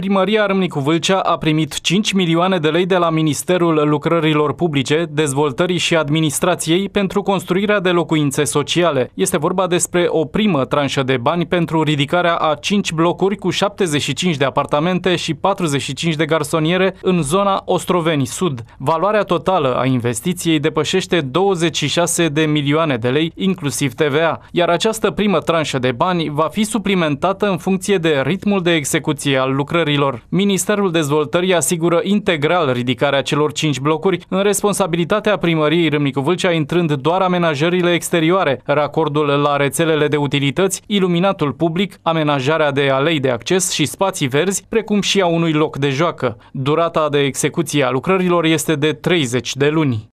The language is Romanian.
Primăria Râmnicu Vâlcea a primit 5 milioane de lei de la Ministerul Lucrărilor Publice, Dezvoltării și Administrației pentru construirea de locuințe sociale. Este vorba despre o primă tranșă de bani pentru ridicarea a 5 blocuri cu 75 de apartamente și 45 de garsoniere în zona Ostroveni Sud. Valoarea totală a investiției depășește 26 de milioane de lei, inclusiv TVA, iar această primă tranșă de bani va fi suplimentată în funcție de ritmul de execuție al lucrării lucrărilor. Ministerul Dezvoltării asigură integral ridicarea celor cinci blocuri în responsabilitatea primăriei Râmnicu-Vâlcea intrând doar amenajările exterioare, racordul la rețelele de utilități, iluminatul public, amenajarea de alei de acces și spații verzi, precum și a unui loc de joacă. Durata de execuție a lucrărilor este de 30 de luni.